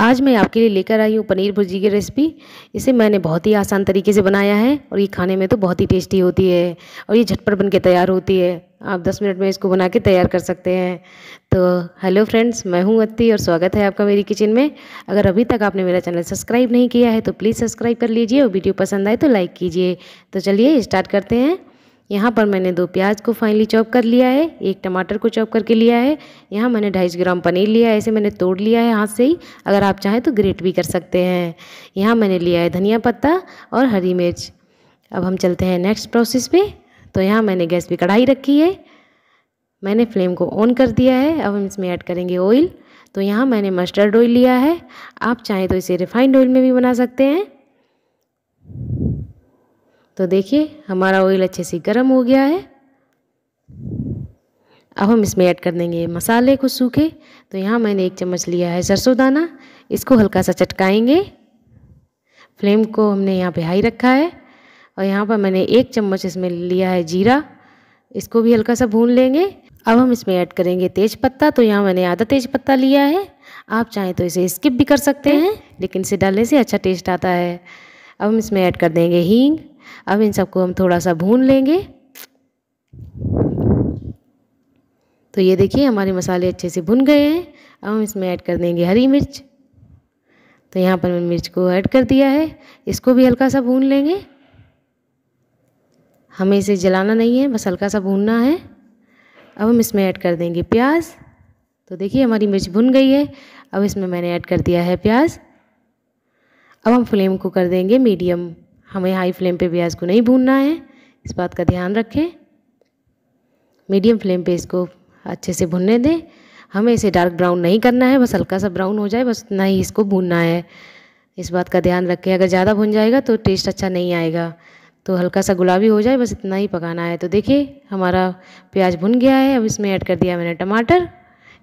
आज मैं आपके लिए लेकर आई हूँ पनीर भुर्जी की रेसिपी इसे मैंने बहुत ही आसान तरीके से बनाया है और ये खाने में तो बहुत ही टेस्टी होती है और ये झटपट बन के तैयार होती है आप 10 मिनट में इसको बना के तैयार कर सकते हैं तो हेलो फ्रेंड्स मैं हूँ अत्ती और स्वागत है आपका मेरी किचन में अगर अभी तक आपने मेरा चैनल सब्सक्राइब नहीं किया है तो प्लीज़ सब्सक्राइब कर लीजिए और वीडियो पसंद आए तो लाइक कीजिए तो चलिए स्टार्ट करते हैं यहाँ पर मैंने दो प्याज को फाइनली चॉप कर लिया है एक टमाटर को चॉप करके लिया है यहाँ मैंने ढाई ग्राम पनीर लिया है ऐसे मैंने तोड़ लिया है हाथ से ही अगर आप चाहें तो ग्रेट भी कर सकते हैं यहाँ मैंने लिया है धनिया पत्ता और हरी मिर्च अब हम चलते हैं नेक्स्ट प्रोसेस पे तो यहाँ मैंने गैस पर कढ़ाई रखी है मैंने फ्लेम को ऑन कर दिया है अब हम इसमें ऐड करेंगे ऑयल तो यहाँ मैंने मस्टर्ड ऑयल लिया है आप चाहें तो इसे रिफाइंड ऑयल में भी बना सकते हैं तो देखिए हमारा ऑयल अच्छे से गर्म हो गया है अब हम इसमें ऐड कर देंगे मसाले को सूखे तो यहाँ मैंने एक चम्मच लिया है सरसों दाना इसको हल्का सा चटकाएंगे फ्लेम को हमने यहाँ पे हाई रखा है और यहाँ पर मैंने एक चम्मच इसमें लिया है जीरा इसको भी हल्का सा भून लेंगे अब हम इसमें ऐड करेंगे तेज पत्ता तो यहाँ मैंने आधा तेज पत्ता लिया है आप चाहें तो इसे स्किप भी कर सकते हैं लेकिन इसे डालने से अच्छा टेस्ट आता है अब हम इसमें ऐड कर देंगे हींग अब इन सबको हम थोड़ा सा भून लेंगे तो ये देखिए हमारे मसाले अच्छे से भुन गए हैं अब हम इसमें ऐड कर देंगे हरी मिर्च तो यहाँ पर मैंने मिर्च को ऐड कर दिया है इसको भी हल्का सा भून लेंगे हमें इसे जलाना नहीं है बस हल्का सा भूनना है अब हम इसमें ऐड कर देंगे प्याज तो देखिए हमारी मिर्च भुन गई है अब इसमें मैंने ऐड कर दिया है प्याज अब हम फ्लेम को कर देंगे मीडियम हमें हाई फ्लेम पे प्याज को नहीं भूनना है इस बात का ध्यान रखें मीडियम फ्लेम पे इसको अच्छे से भुनने दें हमें इसे डार्क ब्राउन नहीं करना है बस हल्का सा ब्राउन हो जाए बस उतना ही इसको भूनना है इस बात का ध्यान रखें अगर ज़्यादा भुन जाएगा तो टेस्ट अच्छा नहीं आएगा तो हल्का सा गुलाबी हो जाए बस इतना ही पकाना है तो देखिए हमारा प्याज भुन गया है अब इसमें ऐड कर दिया मैंने टमाटर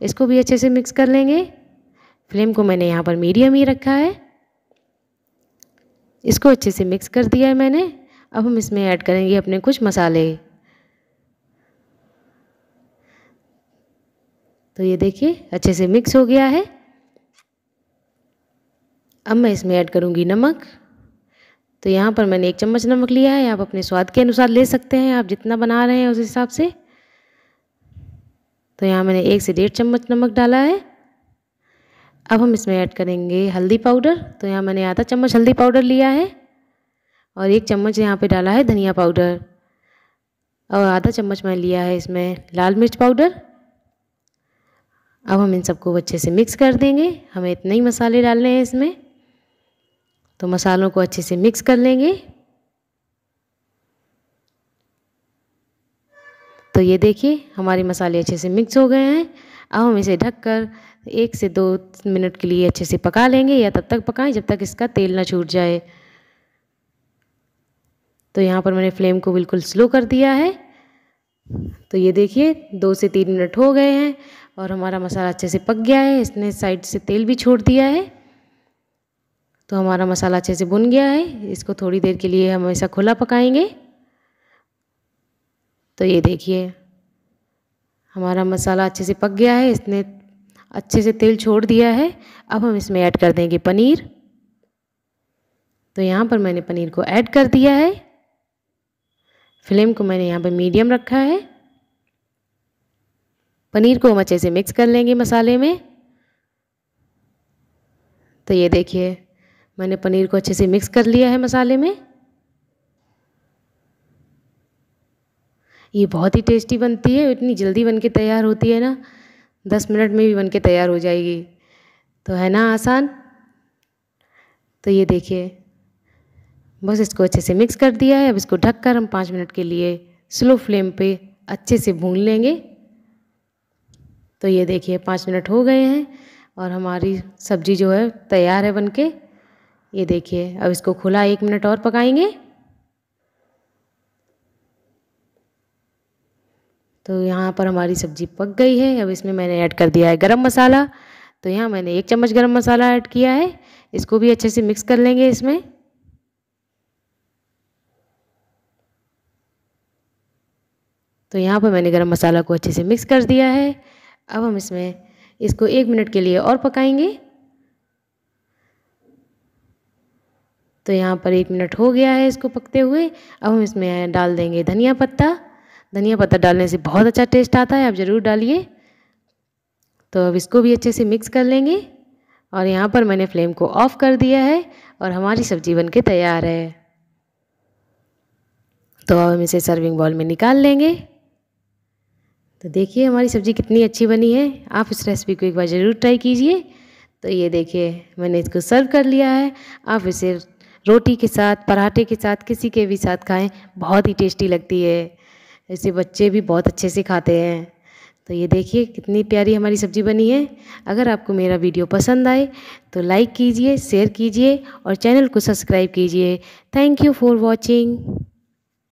इसको भी अच्छे से मिक्स कर लेंगे फ्लेम को मैंने यहाँ पर मीडियम ही रखा है इसको अच्छे से मिक्स कर दिया है मैंने अब हम इसमें ऐड करेंगे अपने कुछ मसाले तो ये देखिए अच्छे से मिक्स हो गया है अब मैं इसमें ऐड करूँगी नमक तो यहाँ पर मैंने एक चम्मच नमक लिया है आप अपने स्वाद के अनुसार ले सकते हैं आप जितना बना रहे हैं उस हिसाब से तो यहाँ मैंने एक से डेढ़ चम्मच नमक डाला है अब हम इसमें ऐड करेंगे हल्दी पाउडर तो यहाँ मैंने आधा चम्मच हल्दी पाउडर लिया है और एक चम्मच यहाँ पे डाला है धनिया पाउडर और आधा चम्मच मैंने लिया है इसमें लाल मिर्च पाउडर अब हम इन सबको अच्छे से मिक्स कर देंगे हमें इतने ही मसाले डालने हैं इसमें तो मसालों को अच्छे से मिक्स कर लेंगे तो ये देखिए हमारे मसाले अच्छे से मिक्स हो गए हैं अब हम इसे ढककर एक से दो मिनट के लिए अच्छे से पका लेंगे या तब तक पकाएं जब तक इसका तेल ना छूट जाए तो यहाँ पर मैंने फ्लेम को बिल्कुल स्लो कर दिया है तो ये देखिए दो से तीन मिनट हो गए हैं और हमारा मसाला अच्छे से पक गया है इसने साइड से तेल भी छोड़ दिया है तो हमारा मसाला अच्छे से बुन गया है इसको थोड़ी देर के लिए हम ऐसा खुला पकाएंगे तो ये देखिए हमारा मसाला अच्छे से पक गया है इसने अच्छे से तेल छोड़ दिया है अब हम इसमें ऐड कर देंगे पनीर तो यहाँ पर मैंने पनीर को ऐड कर दिया है फ्लेम को मैंने यहाँ पर मीडियम रखा है पनीर को हम अच्छे से मिक्स कर लेंगे मसाले में तो ये देखिए मैंने पनीर को अच्छे से मिक्स कर लिया है मसाले में ये बहुत ही टेस्टी बनती है इतनी जल्दी बन के तैयार होती है ना दस मिनट में भी बन के तैयार हो जाएगी तो है ना आसान तो ये देखिए बस इसको अच्छे से मिक्स कर दिया है अब इसको ढककर हम पाँच मिनट के लिए स्लो फ्लेम पे अच्छे से भून लेंगे तो ये देखिए पाँच मिनट हो गए हैं और हमारी सब्ज़ी जो है तैयार है बनके ये देखिए अब इसको खुला एक मिनट और पकाएंगे तो यहाँ पर हमारी सब्ज़ी पक गई है अब इसमें मैंने ऐड कर दिया है गरम मसाला तो यहाँ मैंने एक चम्मच गरम मसाला ऐड किया है इसको भी अच्छे से मिक्स कर लेंगे इसमें तो यहाँ पर मैंने गरम मसाला को अच्छे से मिक्स कर दिया है अब हम इसमें इसको एक मिनट के लिए और पकाएंगे तो यहाँ पर एक मिनट हो गया है इसको पकते हुए अब हम इसमें डाल देंगे धनिया पत्ता धनिया पत्ता डालने से बहुत अच्छा टेस्ट आता है आप ज़रूर डालिए तो अब इसको भी अच्छे से मिक्स कर लेंगे और यहाँ पर मैंने फ्लेम को ऑफ़ कर दिया है और हमारी सब्जी बन के तैयार है तो अब हम इसे सर्विंग बॉल में निकाल लेंगे तो देखिए हमारी सब्ज़ी कितनी अच्छी बनी है आप इस रेसिपी को एक बार ज़रूर ट्राई कीजिए तो ये देखिए मैंने इसको सर्व कर लिया है आप इसे रोटी के साथ पराठे के साथ किसी के भी साथ खाएं बहुत ही टेस्टी लगती है ऐसे बच्चे भी बहुत अच्छे से खाते हैं तो ये देखिए कितनी प्यारी हमारी सब्ज़ी बनी है अगर आपको मेरा वीडियो पसंद आए तो लाइक कीजिए शेयर कीजिए और चैनल को सब्सक्राइब कीजिए थैंक यू फॉर वॉचिंग